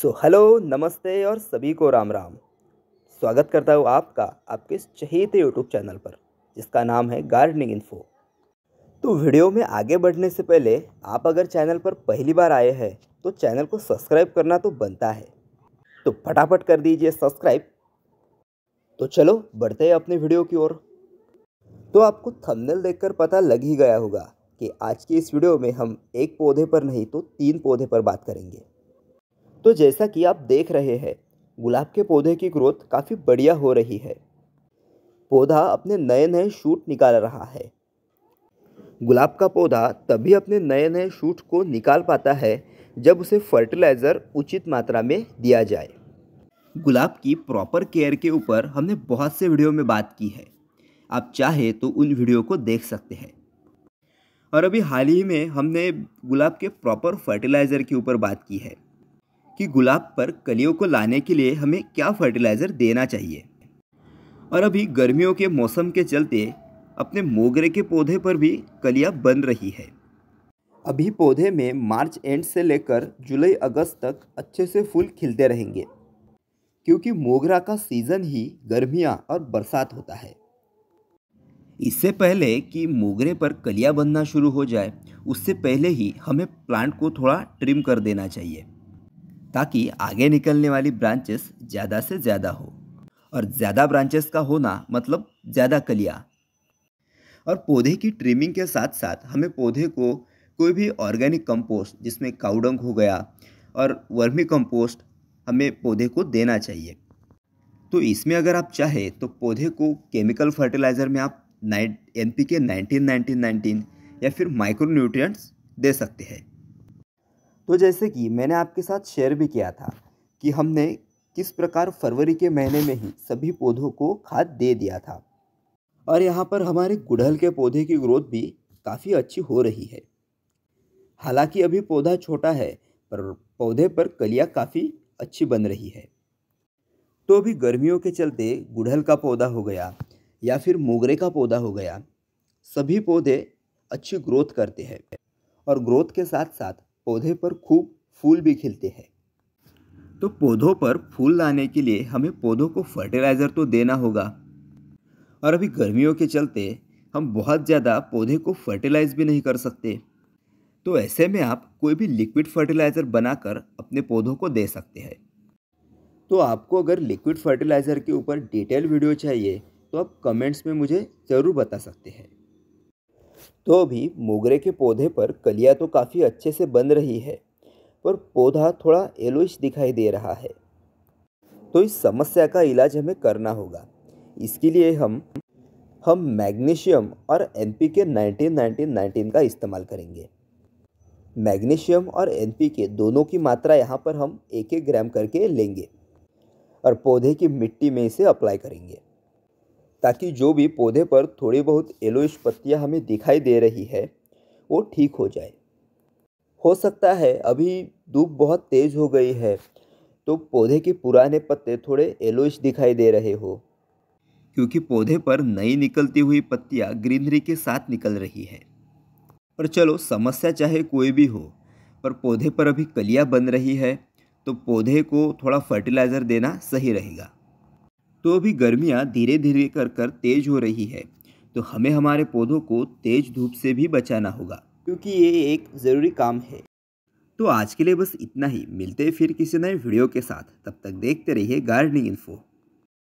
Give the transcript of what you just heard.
सो so, hello नमस्ते और सभी को राम राम स्वागत करता हूँ आपका आपके इस चहेते यूट्यूब चैनल पर जिसका नाम है गार्डनिंग इन्फो तो वीडियो में आगे बढ़ने से पहले आप अगर चैनल पर पहली बार आए हैं तो चैनल को सब्सक्राइब करना तो बनता है तो फटाफट कर दीजिए सब्सक्राइब तो चलो बढ़ते हैं अपने वीडियो की ओर तो आपको थंबनेल देखकर पता लग ही गया होगा कि आज की इस वीडियो में हम एक पौधे पर नहीं तो तीन पौधे पर बात करेंगे तो जैसा कि आप देख रहे हैं गुलाब के पौधे की ग्रोथ काफ़ी बढ़िया हो रही है पौधा अपने नए नए शूट निकाल रहा है गुलाब का पौधा तभी अपने नए नए शूट को निकाल पाता है जब उसे फर्टिलाइज़र उचित मात्रा में दिया जाए गुलाब की प्रॉपर केयर के ऊपर हमने बहुत से वीडियो में बात की है आप चाहे तो उन वीडियो को देख सकते हैं और अभी हाल ही में हमने गुलाब के प्रॉपर फर्टिलाइज़र के ऊपर बात की है कि गुलाब पर कलियों को लाने के लिए हमें क्या फर्टिलाइज़र देना चाहिए और अभी गर्मियों के मौसम के चलते अपने मोगरे के पौधे पर भी कलियाँ बन रही है अभी पौधे में मार्च एंड से लेकर जुलाई अगस्त तक अच्छे से फूल खिलते रहेंगे क्योंकि मोगरा का सीज़न ही गर्मियाँ और बरसात होता है इससे पहले कि मोगरे पर कलियाँ बनना शुरू हो जाए उससे पहले ही हमें प्लांट को थोड़ा ट्रिम कर देना चाहिए ताकि आगे निकलने वाली ब्रांचेस ज़्यादा से ज़्यादा हो और ज़्यादा ब्रांचेस का होना मतलब ज़्यादा कलिया और पौधे की ट्रिमिंग के साथ साथ हमें पौधे को कोई भी ऑर्गेनिक कंपोस्ट जिसमें काउडंग हो गया और वर्मी कंपोस्ट हमें पौधे को देना चाहिए तो इसमें अगर आप चाहें तो पौधे को केमिकल फर्टिलाइज़र में आप nine N P K nineteen nineteen nineteen या फिर माइक्रो न्यूट्रिएंट्स दे सकते हैं तो जैसे कि मैंने आपके साथ शेयर भी किया था कि हमने किस प्रकार फरवरी के महीने में ही सभी पौधों को खाद दे दिया था और यहाँ पर हमारे गुड़हल के पौधे की ग्रोथ भी काफ़ी अच्छी हो रही है हालांकि अभी पौधा छोटा है पर पौधे पर कलियाँ काफ़ी अच्छी बन रही है तो अभी गर्मियों के चलते गुड़हल का पौधा हो गया या फिर मोगरे का पौधा हो गया सभी पौधे अच्छी ग्रोथ करते हैं और ग्रोथ के साथ साथ पौधे पर खूब फूल भी खिलते हैं तो पौधों पर फूल लाने के लिए हमें पौधों को फर्टिलाइज़र तो देना होगा और अभी गर्मियों के चलते हम बहुत ज़्यादा पौधे को फर्टिलाइज़ भी नहीं कर सकते तो ऐसे में आप कोई भी लिक्विड फर्टिलाइज़र बनाकर अपने पौधों को दे सकते हैं तो आपको अगर लिक्विड फर्टिलाइज़र के ऊपर डिटेल वीडियो चाहिए तो आप कमेंट्स में मुझे ज़रूर बता सकते हैं तो अभी मोगरे के पौधे पर कलिया तो काफ़ी अच्छे से बन रही है पर पौधा थोड़ा येलोइश दिखाई दे रहा है तो इस समस्या का इलाज हमें करना होगा इसके लिए हम हम मैग्नीशियम और N P K nineteen nineteen nineteen का इस्तेमाल करेंगे मैग्नीशियम और एन पी के दोनों की मात्रा यहाँ पर हम एक एक ग्राम करके लेंगे और पौधे की मिट्टी में इसे अप्लाई करेंगे ताकि जो भी पौधे पर थोड़ी बहुत येलोइश पत्तियाँ हमें दिखाई दे रही है वो ठीक हो जाए हो सकता है अभी धूप बहुत तेज़ हो गई है तो पौधे के पुराने पत्ते थोड़े येलोइश दिखाई दे रहे हो क्योंकि पौधे पर नई निकलती हुई पत्तियाँ ग्रीनरी के साथ निकल रही है पर चलो समस्या चाहे कोई भी हो पर पौधे पर अभी कलिया बन रही है तो पौधे को थोड़ा फर्टिलाइज़र देना सही रहेगा तो अभी गर्मियाँ धीरे धीरे कर कर तेज़ हो रही है तो हमें हमारे पौधों को तेज़ धूप से भी बचाना होगा क्योंकि ये एक ज़रूरी काम है तो आज के लिए बस इतना ही मिलते हैं फिर किसी नए वीडियो के साथ तब तक देखते रहिए गार्डनिंग इन्फो